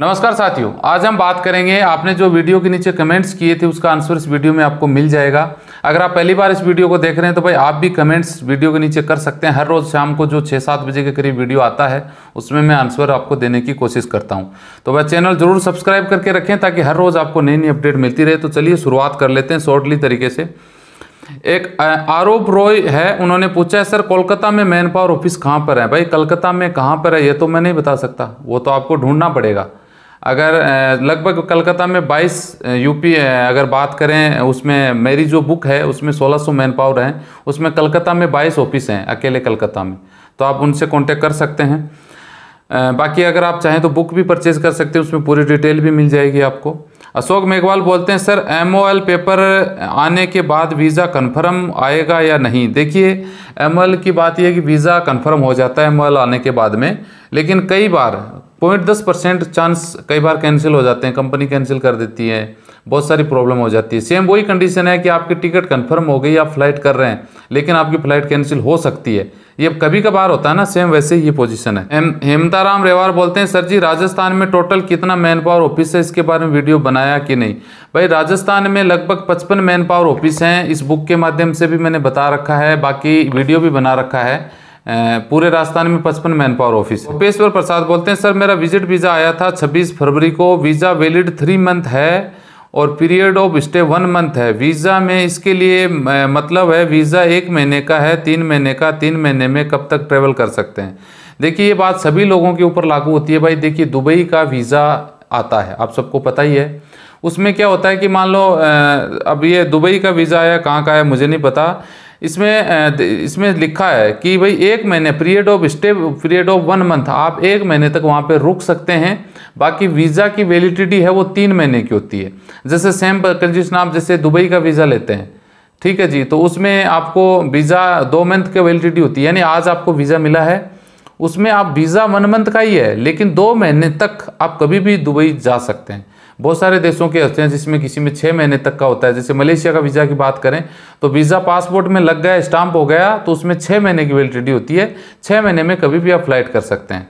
नमस्कार साथियों आज हम बात करेंगे आपने जो वीडियो के नीचे कमेंट्स किए थे उसका आंसर इस वीडियो में आपको मिल जाएगा अगर आप पहली बार इस वीडियो को देख रहे हैं तो भाई आप भी कमेंट्स वीडियो के नीचे कर सकते हैं हर रोज़ शाम को जो छः सात बजे के करीब वीडियो आता है उसमें मैं आंसर आपको देने की कोशिश करता हूँ तो वह चैनल जरूर सब्सक्राइब करके रखें ताकि हर रोज़ आपको नई नई अपडेट मिलती रहे तो चलिए शुरुआत कर लेते हैं शॉर्टली तरीके से एक आरोप रॉय है उन्होंने पूछा है सर कोलकाता में मैन पावर ऑफिस कहाँ पर है भाई कलकत्ता में कहाँ पर है ये तो मैं नहीं बता सकता वो तो आपको ढूंढना पड़ेगा अगर लगभग कलकत्ता में 22 यूपी अगर बात करें उसमें मेरी जो बुक है उसमें 1600 मैन पावर हैं उसमें कलकत्ता में 22 ऑफिस हैं अकेले कलकत्ता में तो आप उनसे कांटेक्ट कर सकते हैं बाकी अगर आप चाहें तो बुक भी परचेज़ कर सकते हैं उसमें पूरी डिटेल भी मिल जाएगी आपको अशोक मेघवाल बोलते हैं सर एम पेपर आने के बाद वीज़ा कन्फर्म आएगा या नहीं देखिए एम की बात यह है कि वीज़ा कन्फर्म हो जाता है एम आने के बाद में लेकिन कई बार पॉइंट दस परसेंट चांस कई बार कैंसिल हो जाते हैं कंपनी कैंसिल कर देती है बहुत सारी प्रॉब्लम हो जाती है सेम वही कंडीशन है कि आपकी टिकट कंफर्म हो गई आप फ्लाइट कर रहे हैं लेकिन आपकी फ़्लाइट कैंसिल हो सकती है ये कभी कभार होता है ना सेम वैसे ये पोजीशन है हेमताराम रेवार बोलते हैं सर जी राजस्थान में टोटल कितना मैन पावर ऑफिस है इसके बारे में वीडियो बनाया कि नहीं भाई राजस्थान में लगभग पचपन मैन पावर ऑफिस हैं इस बुक के माध्यम से भी मैंने बता रखा है बाकी वीडियो भी बना रखा है पूरे राजस्थान में पचपन manpower office Bhupeshwar Prasad बोलते हैं सर मेरा विजिट वीज़ा आया था छब्बीस फरवरी को वीज़ा वैलिड थ्री मंथ है और period of stay one month है वीज़ा में इसके लिए मतलब है वीज़ा एक महीने का है तीन महीने का तीन महीने में कब तक ट्रेवल कर सकते हैं देखिए ये बात सभी लोगों के ऊपर लागू होती है भाई देखिए दुबई का वीज़ा आता है आप सबको पता ही है उसमें क्या होता है कि मान लो अब ये दुबई का वीज़ा आया कहाँ का है मुझे नहीं पता इसमें इसमें लिखा है कि भाई एक महीने period of stay period of one month आप एक महीने तक वहाँ पे रुक सकते हैं बाकी वीज़ा की वैलिडिटी है वो तीन महीने की होती है जैसे सेम कंडीशन आप जैसे दुबई का वीज़ा लेते हैं ठीक है जी तो उसमें आपको वीज़ा दो मंथ की वैलिडिटी होती है यानी आज आपको वीज़ा मिला है उसमें आप वीज़ा वन मंथ का ही है लेकिन दो महीने तक आप कभी भी दुबई जा सकते हैं बहुत सारे देशों के होते हैं जिसमें किसी में छः महीने तक का होता है जैसे मलेशिया का वीज़ा की बात करें तो वीज़ा पासपोर्ट में लग गया स्टाम्प हो गया तो उसमें छः महीने की वैलिडिटी होती है छः महीने में कभी भी आप फ्लाइट कर सकते हैं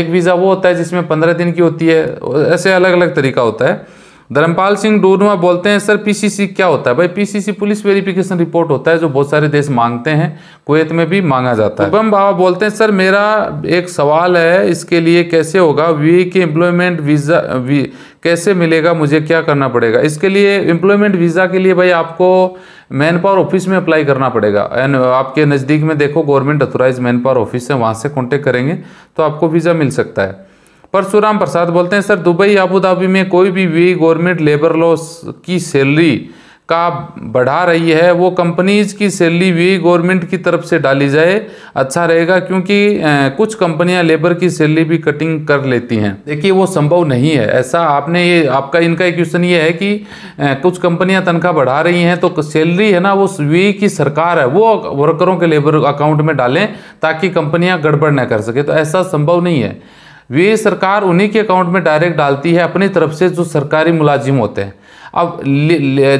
एक वीज़ा वो होता है जिसमें पंद्रह दिन की होती है ऐसे अलग अलग तरीका होता है धर्मपाल सिंह डोरवा बोलते हैं सर पीसीसी क्या होता है भाई पीसीसी पुलिस वेरिफिकेशन रिपोर्ट होता है जो बहुत सारे देश मांगते हैं कुवैत में भी मांगा जाता है शुभम भावा बोलते हैं सर मेरा एक सवाल है इसके लिए कैसे होगा वी के एम्प्लॉयमेंट वीज़ा वी कैसे मिलेगा मुझे क्या करना पड़ेगा इसके लिए एम्प्लॉयमेंट वीज़ा के लिए भाई आपको मैन पावर ऑफिस में अप्लाई करना पड़ेगा एंड आपके नज़दीक में देखो government authorize manpower office है वहाँ से कॉन्टेक्ट करेंगे तो आपको वीज़ा मिल सकता है परशुराम प्रसाद बोलते हैं सर दुबई अबू धाबी में कोई भी वी गवर्नमेंट लेबर लॉस की सैलरी का बढ़ा रही है वो कंपनीज की सैलरी वी गवर्नमेंट की तरफ से डाली जाए अच्छा रहेगा क्योंकि कुछ कंपनियां लेबर की सैलरी भी कटिंग कर लेती हैं देखिए वो संभव नहीं है ऐसा आपने ये आपका इनका क्वेश्चन ये है कि कुछ कंपनियां तनख्वाह बढ़ा रही हैं तो सैलरी है ना वो वी की सरकार है वो वर्करों के लेबर अकाउंट में डालें ताकि कंपनियाँ गड़बड़ ना कर सके तो ऐसा संभव नहीं है वे सरकार उन्हीं के अकाउंट में डायरेक्ट डालती है अपनी तरफ से जो सरकारी मुलाजिम होते हैं अब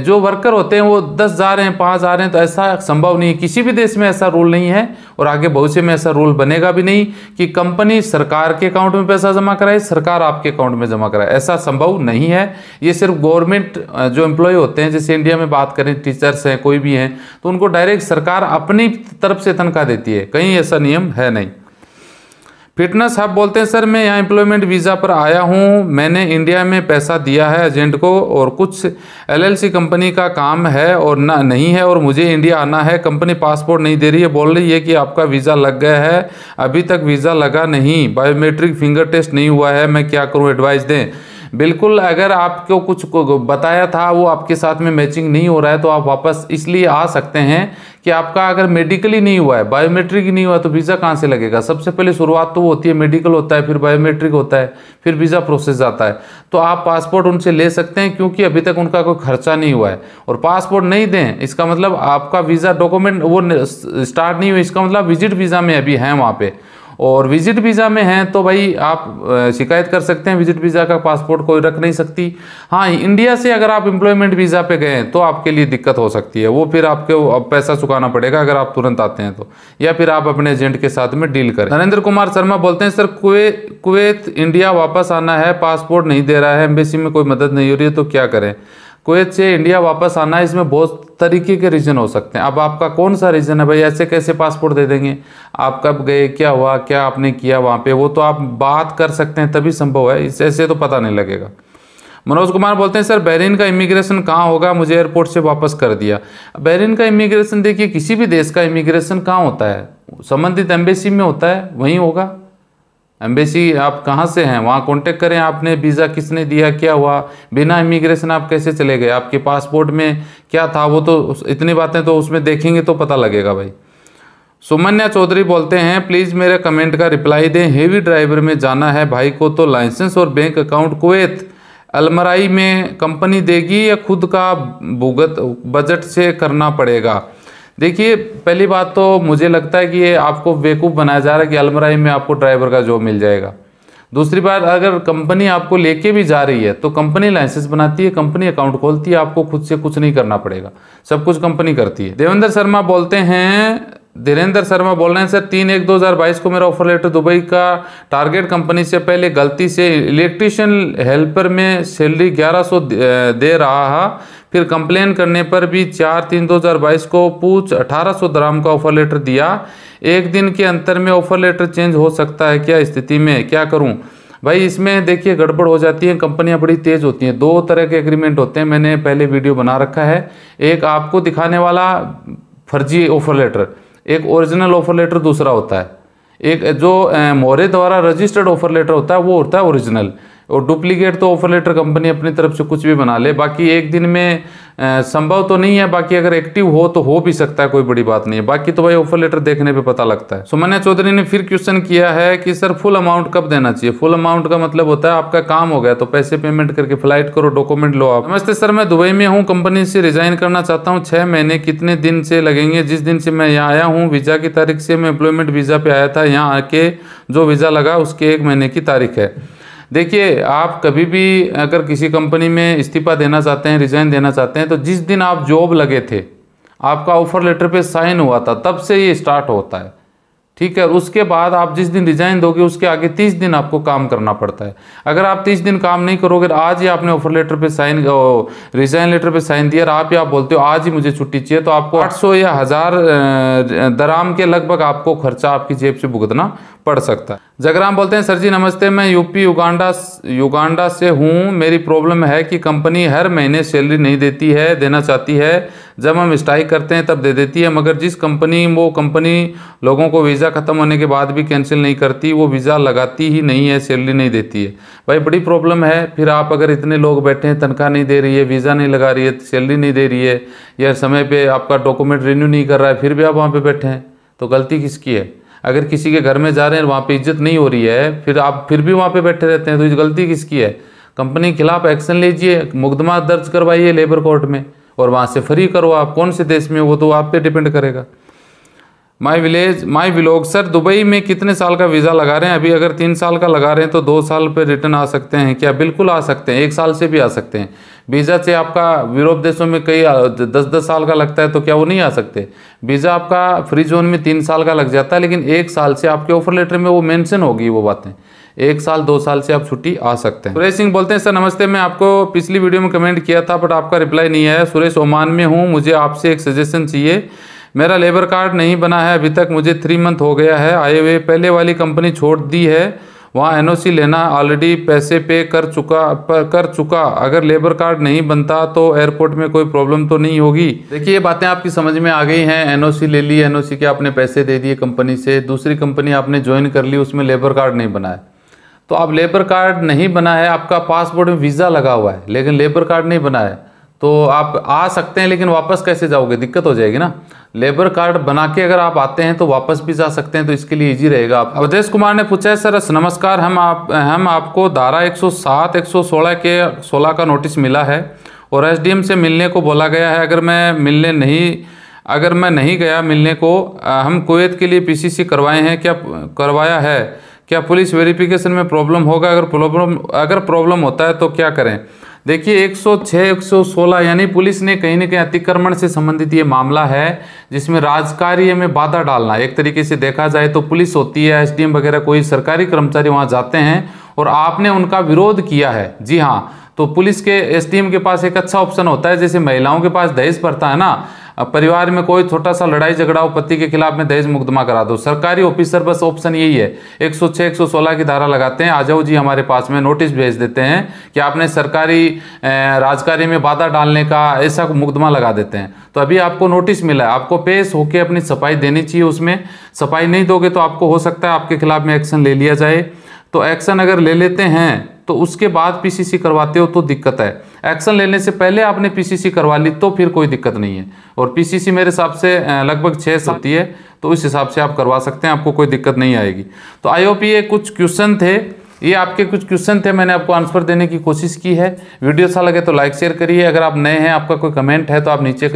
जो वर्कर होते हैं वो दस जा रहे हैं पाँच जा रहे हैं तो ऐसा संभव नहीं है किसी भी देश में ऐसा रूल नहीं है और आगे भविष्य में ऐसा रूल बनेगा भी नहीं कि कंपनी सरकार के अकाउंट में पैसा जमा कराए सरकार आपके अकाउंट में जमा कराए ऐसा संभव नहीं है ये सिर्फ गवर्नमेंट जो एम्प्लॉय होते हैं जैसे इंडिया में बात करें टीचर्स हैं कोई भी हैं तो उनको डायरेक्ट सरकार अपनी तरफ से तनख्वाह देती है कहीं ऐसा नियम है नहीं फिटनेस हब बोलते हैं सर मैं यहाँ एम्प्लॉयमेंट वीज़ा पर आया हूँ मैंने इंडिया में पैसा दिया है एजेंट को और कुछ एलएलसी कंपनी का काम है और ना नहीं है और मुझे इंडिया आना है कंपनी पासपोर्ट नहीं दे रही है बोल रही है कि आपका वीज़ा लग गया है अभी तक वीज़ा लगा नहीं बायोमेट्रिक फिंगर टेस्ट नहीं हुआ है मैं क्या करूँ एडवाइस दें बिल्कुल अगर आपको कुछ को बताया था वो आपके साथ में मैचिंग नहीं हो रहा है तो आप वापस इसलिए आ सकते हैं कि आपका अगर मेडिकली नहीं हुआ है बायोमेट्रिक नहीं हुआ तो वीज़ा कहाँ से लगेगा सबसे पहले शुरुआत तो वो होती है मेडिकल होता है फिर बायोमेट्रिक होता है फिर वीज़ा प्रोसेस आता है तो आप पासपोर्ट उनसे ले सकते हैं क्योंकि अभी तक उनका कोई खर्चा नहीं हुआ है और पासपोर्ट नहीं दें इसका मतलब आपका वीज़ा डॉक्यूमेंट वो स्टार्ट नहीं हुआ इसका मतलब विजिट वीज़ा में अभी हैं वहाँ पर और विजिट वीज़ा में हैं तो भाई आप शिकायत कर सकते हैं विजिट वीज़ा का पासपोर्ट कोई रख नहीं सकती हाँ इंडिया से अगर आप एम्प्लॉयमेंट वीज़ा पे गए तो आपके लिए दिक्कत हो सकती है वो फिर आपके अब पैसा चुकाना पड़ेगा अगर आप तुरंत आते हैं तो या फिर आप अपने एजेंट के साथ में डील करें नरेंद्र कुमार शर्मा बोलते हैं सर कुवे कुवैत इंडिया वापस आना है पासपोर्ट नहीं दे रहा है एम्बेसी में कोई मदद नहीं हो रही है तो क्या करें कुवैत से इंडिया वापस आना है इसमें बहुत तरीके के रीज़न हो सकते हैं अब आपका कौन सा रीज़न है भाई ऐसे कैसे पासपोर्ट दे देंगे आप कब गए क्या हुआ क्या आपने किया वहाँ पे वो तो आप बात कर सकते हैं तभी संभव है इस ऐसे तो पता नहीं लगेगा मनोज कुमार बोलते हैं सर बहरीन का इमिग्रेशन कहाँ होगा मुझे एयरपोर्ट से वापस कर दिया बहरीन का इमिग्रेशन देखिए किसी भी देश का इमिग्रेशन कहाँ होता है संबंधित एम्बेसी में होता है वहीं होगा एम्बेसी आप कहाँ से हैं वहाँ कांटेक्ट करें आपने वीज़ा किसने दिया क्या हुआ बिना इमिग्रेशन आप कैसे चले गए आपके पासपोर्ट में क्या था वो तो इतनी बातें तो उसमें देखेंगे तो पता लगेगा भाई सुमन्या चौधरी बोलते हैं प्लीज़ मेरे कमेंट का रिप्लाई दें हेवी ड्राइवर में जाना है भाई को तो लाइसेंस और बैंक अकाउंट कुवैत अलमराई में कंपनी देगी या खुद का भुगत बजट से करना पड़ेगा देखिए पहली बात तो मुझे लगता है कि ये आपको बेवकूफ़ बनाया जा रहा है कि अलमराई में आपको ड्राइवर का जॉब मिल जाएगा दूसरी बात अगर कंपनी आपको लेके भी जा रही है तो कंपनी लाइसेंस बनाती है कंपनी अकाउंट खोलती है आपको खुद से कुछ नहीं करना पड़ेगा सब कुछ कंपनी करती है देवेंद्र शर्मा बोलते हैं धीरेन्द्र शर्मा बोल रहे हैं सर तीन एक दो हज़ार बाईस को मेरा ऑफर लेटर दुबई का टारगेट कंपनी से पहले गलती से इलेक्ट्रिशियन हेल्पर में सैलरी ग्यारह सौ दे रहा है फिर कंप्लेन करने पर भी चार तीन दो हज़ार बाईस को पूछ अठारह सौ ग्राम का ऑफर लेटर दिया एक दिन के अंतर में ऑफर लेटर चेंज हो सकता है क्या स्थिति में क्या करूँ भाई इसमें देखिए गड़बड़ हो जाती है कंपनियां बड़ी तेज़ होती हैं दो तरह के एग्रीमेंट होते हैं मैंने पहले वीडियो बना रखा है एक आपको दिखाने वाला फर्जी ऑफर लेटर एक ओरिजिनल ऑफर लेटर दूसरा होता है एक जो मोहरे द्वारा रजिस्टर्ड ऑफर लेटर होता है वो होता है ओरिजिनल और डुप्लीकेट तो ऑफर लेटर कंपनी अपनी तरफ से कुछ भी बना ले बाकी एक दिन में संभव तो नहीं है बाकी अगर एक्टिव हो तो हो भी सकता है कोई बड़ी बात नहीं है बाकी तो भाई ऑफर लेटर देखने पे पता लगता है सुमन्या चौधरी ने फिर क्वेश्चन किया है कि सर फुल अमाउंट कब देना चाहिए फुल अमाउंट का मतलब होता है आपका काम हो गया तो पैसे पेमेंट करके फ्लाइट करो डॉक्यूमेंट लो आप नमस्ते सर मैं दुबई में हूँ कंपनी से रिजाइन करना चाहता हूँ छः महीने कितने दिन से लगेंगे जिस दिन से मैं यहाँ आया हूँ वीज़ा की तारीख से मैं एम्प्लॉयमेंट वीज़ा पे आया था यहाँ आके जो वीज़ा लगा उसके एक महीने की तारीख है देखिए आप कभी भी अगर किसी कंपनी में इस्तीफा देना चाहते हैं रिज़ाइन देना चाहते हैं तो जिस दिन आप जॉब लगे थे आपका ऑफर लेटर पे साइन हुआ था तब से ये स्टार्ट होता है ठीक है उसके बाद आप जिस दिन रिजाइन दोगे उसके आगे तीस दिन आपको काम करना पड़ता है अगर आप तीस दिन काम नहीं करोगे तो आज ही आपने ऑफर लेटर पे साइन रिजाइन लेटर पे साइन दिया और आप या बोलते हो आज ही मुझे छुट्टी चाहिए तो आपको सौ या हज़ार दराम के लगभग आपको खर्चा आपकी जेब से भुगतना पढ़ सकता है जगराम बोलते हैं सर जी नमस्ते मैं यूपी युगांडा युगांडा से हूँ मेरी प्रॉब्लम है कि कंपनी हर महीने सैलरी नहीं देती है देना चाहती है जब हम स्ट्राइक करते हैं तब दे देती है मगर जिस कंपनी वो कंपनी लोगों को वीज़ा ख़त्म होने के बाद भी कैंसिल नहीं करती वो वीज़ा लगाती ही नहीं है सैलरी नहीं देती है भाई बड़ी प्रॉब्लम है फिर आप अगर इतने लोग बैठे हैं तनख्वाह नहीं दे रही है वीज़ा नहीं लगा रही है सैलरी नहीं दे रही है या समय पर आपका डॉक्यूमेंट रिन्यू नहीं कर रहा है फिर भी आप वहाँ पर बैठे हैं तो गलती किसकी है अगर किसी के घर में जा रहे हैं वहाँ पे इज्जत नहीं हो रही है फिर आप फिर भी वहाँ पे बैठे रहते हैं तो इस गलती किसकी है कंपनी के खिलाफ एक्शन लीजिए मुकदमा दर्ज करवाइए लेबर कोर्ट में और वहाँ से फ्री करो आप कौन से देश में वो तो आप पे डिपेंड करेगा my village my vlog sir Dubai में कितने साल का वीज़ा लगा रहे हैं अभी अगर तीन साल का लगा रहे हैं तो दो साल पे रिटर्न आ सकते हैं क्या बिल्कुल आ सकते हैं एक साल से भी आ सकते हैं वीज़ा से आपका यूरोप देशों में कई दस दस साल का लगता है तो क्या वो नहीं आ सकते वीज़ा आपका फ्री जोन में तीन साल का लग जाता है लेकिन एक साल से आपके ऑफर लेटर में वो मैंसन होगी वो बातें एक साल दो साल से आप छुट्टी आ सकते हैं सुरेश सिंह बोलते हैं सर नमस्ते मैं आपको पिछली वीडियो में कमेंट किया था बट आपका रिप्लाई नहीं आया सुरेश ओमान में हूँ मुझे आपसे एक सजेशन चाहिए मेरा लेबर कार्ड नहीं बना है अभी तक मुझे थ्री मंथ हो गया है आए हुए पहले वाली कंपनी छोड़ दी है वहाँ एनओसी लेना ऑलरेडी पैसे पे कर चुका पर कर चुका अगर लेबर कार्ड नहीं बनता तो एयरपोर्ट में कोई प्रॉब्लम तो नहीं होगी देखिए ये बातें आपकी समझ में आ गई हैं एनओसी ले ली एनओसी के आपने पैसे दे दिए कंपनी से दूसरी कंपनी आपने ज्वाइन कर ली उसमें लेबर कार्ड नहीं बना है तो आप लेबर कार्ड नहीं बना है आपका पासपोर्ट में वीज़ा लगा हुआ है लेकिन लेबर कार्ड नहीं बना है तो आप आ सकते हैं लेकिन वापस कैसे जाओगे दिक्कत हो जाएगी ना लेबर कार्ड बना के अगर आप आते हैं तो वापस भी जा सकते हैं तो इसके लिए इजी रहेगा आप अवधेश कुमार ने पूछा है सर नमस्कार हम आप हम आपको धारा 107 116 के 16 का नोटिस मिला है और एसडीएम से मिलने को बोला गया है अगर मैं मिलने नहीं अगर मैं नहीं गया मिलने को हम कुवैत के लिए पी करवाए हैं क्या करवाया है क्या पुलिस वेरिफिकेशन में प्रॉब्लम होगा अगर प्रॉब्लम अगर प्रॉब्लम होता है तो क्या करें देखिए 106 116 यानी पुलिस ने कहीं ना कहीं अतिक्रमण से संबंधित ये मामला है जिसमें राजकार्य में बाधा डालना एक तरीके से देखा जाए तो पुलिस होती है एसडीएम वगैरह कोई सरकारी कर्मचारी वहाँ जाते हैं और आपने उनका विरोध किया है जी हाँ तो पुलिस के एसडीएम के पास एक अच्छा ऑप्शन होता है जैसे महिलाओं के पास दहेज पड़ता है ना परिवार में कोई छोटा सा लड़ाई झगड़ा हो पति के खिलाफ में दहेज मुकदमा करा दो सरकारी ऑफिसर बस ऑप्शन यही है एक सौ छः एक सौ सोलह की धारा लगाते हैं आ जाओ जी हमारे पास में नोटिस भेज देते हैं कि आपने सरकारी राजकार्य में बाधा डालने का ऐसा मुकदमा लगा देते हैं तो अभी आपको नोटिस मिला है आपको पेश होके अपनी सफाई देनी चाहिए उसमें सफाई नहीं दोगे तो आपको हो सकता है आपके खिलाफ में एक्शन ले लिया जाए तो एक्शन अगर ले लेते हैं तो उसके बाद पीसीसी करवाते हो तो दिक्कत है एक्शन लेने से पहले आपने पीसीसी करवा ली तो फिर कोई दिक्कत नहीं है और पीसीसी मेरे हिसाब से लगभग छः सप्ती है तो उस हिसाब से आप करवा सकते हैं आपको कोई दिक्कत नहीं आएगी तो आई ये कुछ क्वेश्चन थे ये आपके कुछ क्वेश्चन थे मैंने आपको आंसर देने की कोशिश की है वीडियो अच्छा लगे तो लाइक शेयर करिए अगर आप नए हैं आपका कोई कमेंट है तो आप नीचे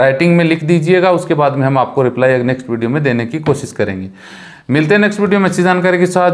राइटिंग में लिख दीजिएगा उसके बाद में हम आपको रिप्लाई नेक्स्ट वीडियो में देने की कोशिश करेंगे मिलते हैं नेक्स्ट वीडियो में अच्छी जानकारी के साथ